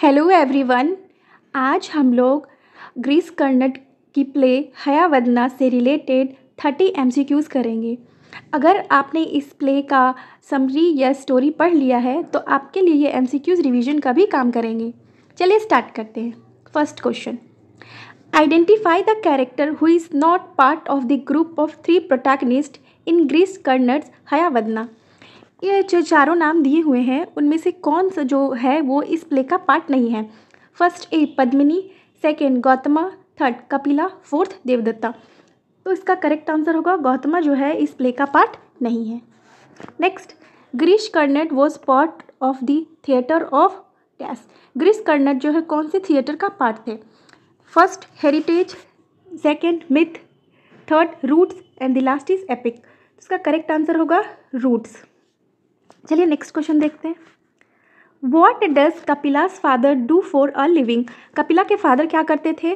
Hello everyone आज हम लोग ग्रीस कर्नट की प्ले हया वदना से रिलेटेड थर्टी एम करेंगे अगर आपने इस प्ले का समरी या स्टोरी पढ़ लिया है तो आपके लिए ये एम रिवीजन का भी काम करेंगे चलिए स्टार्ट करते हैं first question identify the character who is not part of the group of three protagonist in Girish Karnad's Hayavadana ये जो चारों नाम दिए हुए हैं उनमें से कौन सा जो है वो इस प्ले का पार्ट नहीं है first A Padmini second Gautama third Kapila fourth Devadatta तो इसका करेक्ट आंसर होगा गौतमा जो है इस प्ले का पार्ट नहीं है next Girish Karnad was part of the theatre of टैस ग्रीस कर्नेट जो है कौन से थिएटर का पार्ट थे first heritage second myth third roots and the last is epic तो इसका करेक्ट आंसर होगा रूट्स चलिए नेक्स्ट क्वेश्चन देखते हैं what does Kapila's father do for a living Kapila के फादर क्या करते थे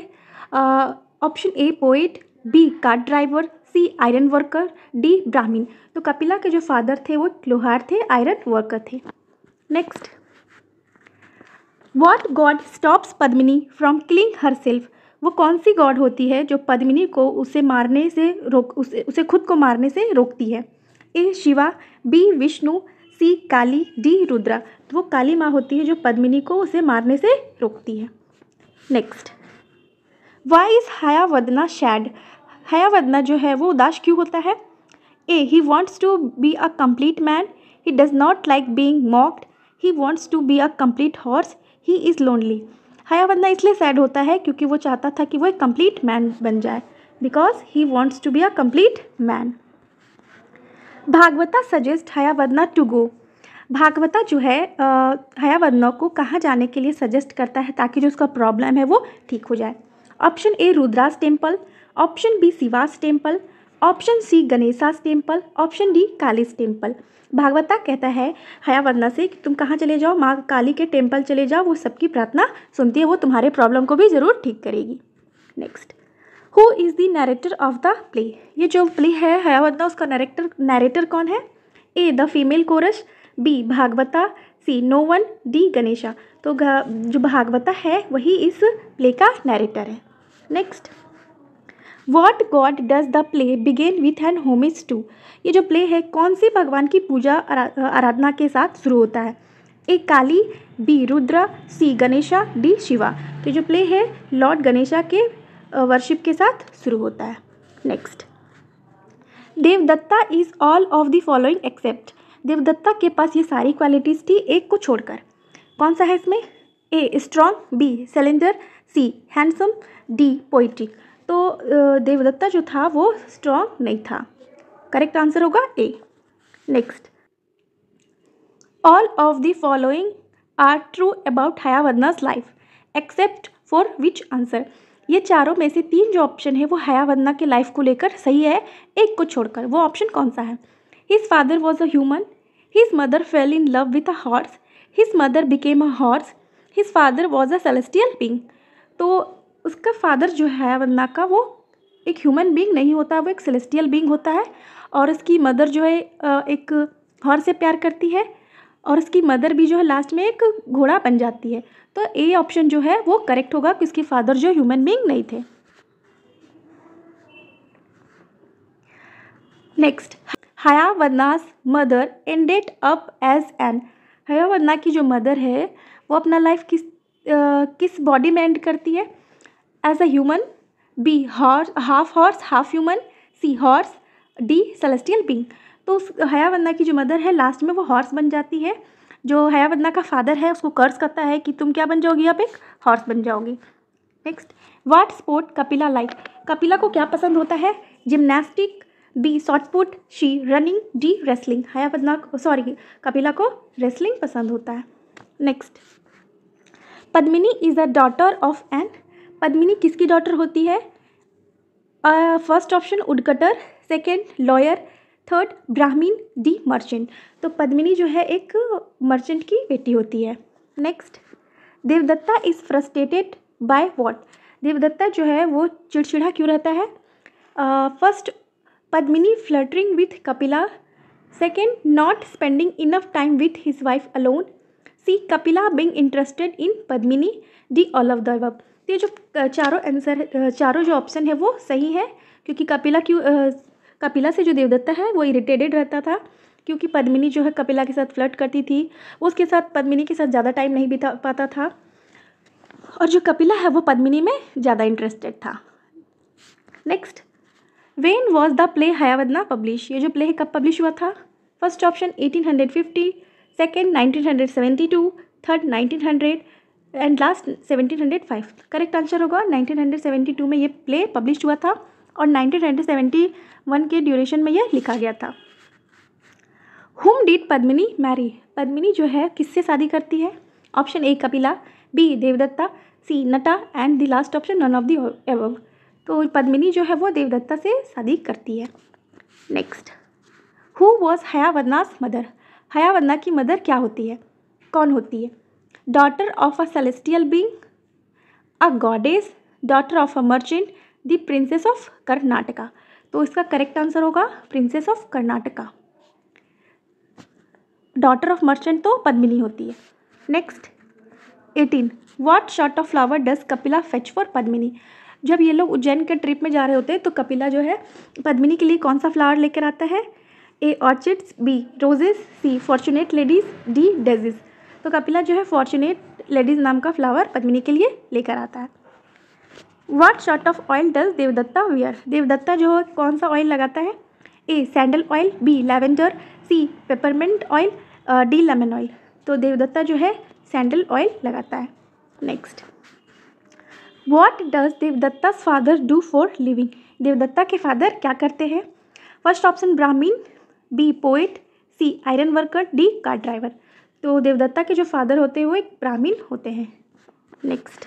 option A poet B car driver C iron worker D Brahmin तो कपिला के जो फादर थे वो लोहार थे आयरन वर्कर थे next what god stops Padmini from killing herself वो कौन सी गॉड होती है जो पद्मिनी को उसे मारने से रोक उसे उसे खुद को मारने से रोकती है A Shiva B Vishnu C Kali D Rudra तो वो काली माँ होती है जो पद्मिनी को उसे मारने से रोकती है next why is Hayavadana sad Hayavadana जो है वो उदास क्यों होता है A he wants to be a complete man he does not like being mocked he wants to be a complete horse he is lonely Hayavadana इसलिए सैड होता है क्योंकि वो चाहता था कि वो एक कम्प्लीट मैन बन जाए because he wants to be a complete man Bhagavata suggest Hayavadana to go Bhagavata जो है हयावदना को कहाँ जाने के लिए सजेस्ट करता है ताकि जो उसका प्रॉब्लम है वो ठीक हो जाए option A Rudra's temple option B Shiva's temple option C Ganesha's temple option D Kali's temple Bhagavata कहता है हयावदना से कि तुम कहाँ चले जाओ माँ काली के टेम्पल चले जाओ वो सबकी प्रार्थना सुनती है वो तुम्हारे प्रॉब्लम को भी ज़रूर ठीक करेगी next who is the narrator of the play ये जो प्ले है हयावतना उसका नरेक्टर नरेटर कौन है A the female chorus B Bhagavata C no one D Ganesha तो जो भागवता है वही इस प्ले का नरेटर है next what god does the play begin with an homage to ये जो प्ले है कौन से भगवान की पूजा आराधना के साथ शुरू होता है A Kali B Rudra C Ganesha D Shiva तो जो प्ले है लॉर्ड गणेशा के वर्शिप के साथ शुरू होता है next Devadatta is all of the following except Devadatta के पास ये सारी क्वालिटीज़ थी एक को छोड़कर कौन सा है इसमें A strong B slender C handsome D poetic तो देवदत्ता जो था वो स्ट्रॉन्ग नहीं था करेक्ट आंसर होगा A next all of the following are true about Hayavadana's life except for which answer ये चारों में से तीन जो ऑप्शन है वो हयावन्ना के लाइफ को लेकर सही है एक को छोड़कर वो ऑप्शन कौन सा है his father was a human his mother fell in love with a horse his mother became a horse his father was a celestial being तो उसका फादर जो है वंदना का वो एक ह्यूमन बींग नहीं होता वो एक सेलेस्टियल बींग होता है और उसकी मदर जो है एक हॉर्स से प्यार करती है और उसकी मदर भी जो है लास्ट में एक घोड़ा बन जाती है तो ए ऑप्शन जो है वो करेक्ट होगा कि उसके फादर जो ह्यूमन बींग नहीं थे next Haya mother ended up as an Hayavadana की जो मदर है वो अपना लाइफ किस आ, किस बॉडी में एंड करती है as a human B horse half horse half human C horse D celestial being तो उस हयावन्ना की जो मदर है लास्ट में वो हॉर्स बन जाती है जो हयावन्ना का फादर है उसको कर्ज करता है कि तुम क्या बन जाओगी आप एक हॉर्स बन जाओगी next what sport Kapila like Kapila को क्या पसंद होता है gymnastic B shot put C running D wrestling हयावंदा सॉरी कपिला को रेसलिंग पसंद होता है next Padmini is a daughter of an Padmini किसकी डॉटर होती है first option woodcutter second lawyer third Brahmin D merchant तो पद्मिनी जो है एक मर्चेंट की बेटी होती है next Devadatta is frustrated by what Devadatta जो है वो चिड़चिड़ा क्यों रहता है first uh, Padmini fluttering with Kapila second not spending enough time with his wife alone C Kapila being interested in Padmini D all of the above ये जो uh, चारों आंसर uh, चारों जो ऑप्शन है वो सही है क्योंकि कपिला क्यों कपिला से जो देवदत्ता है वो इरिटेटेड रहता था क्योंकि पद्मिनी जो है कपिला के साथ फ्लर्ट करती थी उसके साथ पद्मिनी के साथ ज़्यादा टाइम नहीं बिता पाता था और जो कपिला है वो पद्मिनी में ज़्यादा इंटरेस्टेड था next when was the play Hayavadana publish ये जो प्ले है कब पब्लिश हुआ था first option 1850 second two third hundred and last five correct answer होगा टू में ये प्ले पब्लिश हुआ था और नाइनटीन सेवेंटी वन के ड्यूरेशन में यह लिखा गया था हुम डिड पद्मिनी मैरी पद्मिनी जो है किससे शादी करती है option A Kapila B Devadatta C Nata and the last option none of the above तो पद्मिनी जो है वो देवदत्ता से शादी करती है next who was Hayavadana's mother Hayavadana की मदर क्या होती है कौन होती है daughter of a celestial being a goddess daughter of a merchant the princess of Karnataka तो इसका करेक्ट आंसर होगा princess of Karnataka daughter of merchant तो पद्मिनी होती है next eighteen what sort of flower does Kapila fetch for Padmini जब ये लोग उज्जैन के ट्रिप में जा रहे होते हैं तो कपिला जो है पद्मिनी के लिए कौन सा फ्लावर लेकर आता है A orchids B roses C fortunate ladies D daisies तो कपिला जो है फॉर्चुनेट लेडीज़ नाम का फ्लावर पद्मिनी के लिए लेकर आता है what sort of oil does Devadatta wear Devadatta जो है कौन सा ऑयल लगाता है A sandal oil B lavender C peppermint oil D lemon oil तो देवदत्ता जो है सैंडल ऑयल लगाता है next what does Devadatta father do for living Devadatta के फादर क्या करते हैं first option Brahmin B poet C iron worker D car driver तो देवदत्ता के जो फादर होते हैं वो एक ब्राह्मीण होते हैं next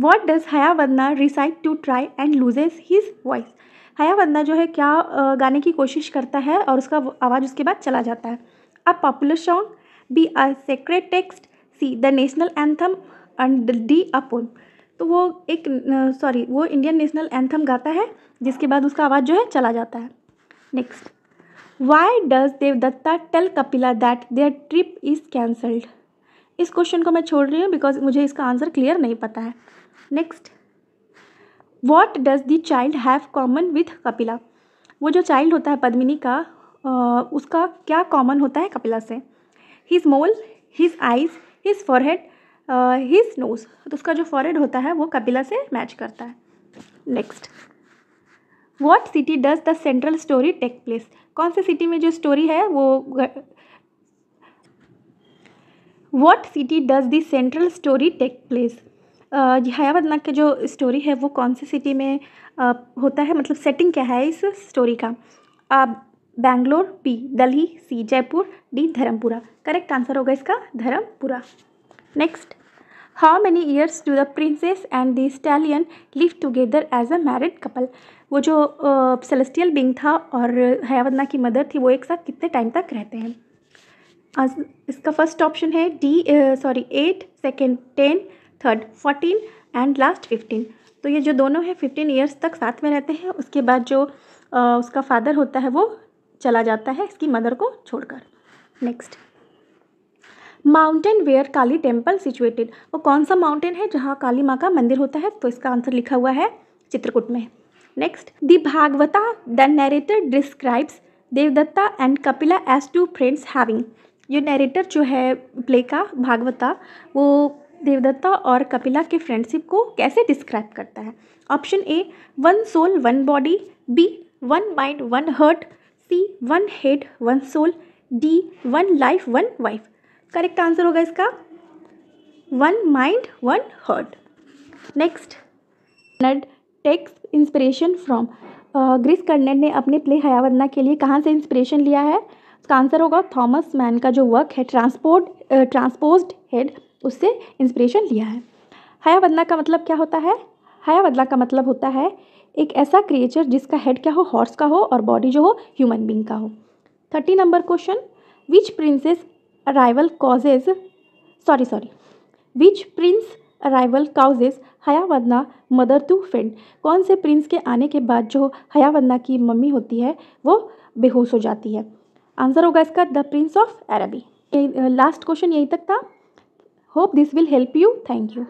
what does Hayavadana decide to try and loses his voice Hayavadana जो है क्या गाने की कोशिश करता है और उसका आवाज़ उसके बाद चला जाता है A popular song B a sacred text C the national anthem and D a तो वो एक सॉरी वो इंडियन नेशनल एंथम गाता है जिसके बाद उसका आवाज़ जो है चला जाता है next why does Devadatta tell Kapila that their trip is cancelled इस क्वेश्चन को मैं छोड़ रही हूँ बिकॉज मुझे इसका आंसर क्लियर नहीं पता है next what does the child have common with Kapila वो जो चाइल्ड होता है पद्मिनी का उसका क्या कॉमन होता है कपिला से his mole his eyes his forehead his nose तो उसका जो फॉरहेड होता है वो कपिला से मैच करता है next what city does the central story take place कौन से सिटी में जो स्टोरी है वो what city does the central story take place Hayavadana का जो स्टोरी है वो कौन सी सिटी में होता है मतलब सेटिंग क्या है इस स्टोरी का Bangalore B Delhi C Jaipur D Dharmapura correct answer होगा इसका Dharmapura next how many years do the princess and the stallion live together as a married couple वो जो सेलेस्टियल बिंग था और हयावदना की मदर थी वो एक साथ कितने टाइम तक रहते हैं इसका फर्स्ट ऑप्शन है D sorry eight second ten third fourteen and last fifteen तो ये जो दोनों हैं फिफ्टीन ईयर्स तक साथ में रहते हैं उसके बाद जो आ, उसका फादर होता है वो चला जाता है इसकी मदर को छोड़कर next mountain where Kali temple situated वो कौन सा माउंटेन है जहाँ काली माँ का मंदिर होता है तो इसका आंसर लिखा हुआ है चित्रकूट में next the Bhagavata the narrator describes Devadatta and Kapila as two friends having ये नरेटर जो है प्ले का भागवता वो देवदत्ता और कपिला के फ्रेंडशिप को कैसे डिस्क्राइब करता है option A one soul one body B one mind one heart C one head one soul D one life one wife correct answer होगा इसका one mind one heart next नड takes inspiration from Girish Karnad ने अपने play हयावदना के लिए कहाँ से inspiration लिया है उसका आंसर होगा थॉमस मैन का जो वर्क है ट्रांसपोर्ट ट्रांसपोज्ड हेड उससे इंस्पिरेशन लिया है हया बदला का मतलब क्या होता है हया बदला का मतलब होता है एक ऐसा क्रिएचर जिसका हेड क्या हो हॉर्स का हो और बॉडी जो हो ह्यूमन बींग का हो thirty number question which princess arrival causes sorry sorry which prince arrival causes Hayavadana mother to friend कौन से प्रिंस के आने के बाद जो हयावदना की मम्मी होती है वो बेहोश हो जाती है आंसर होगा इसका the prince of Araby last question यहीं तक था Hope this will help you. Thank you.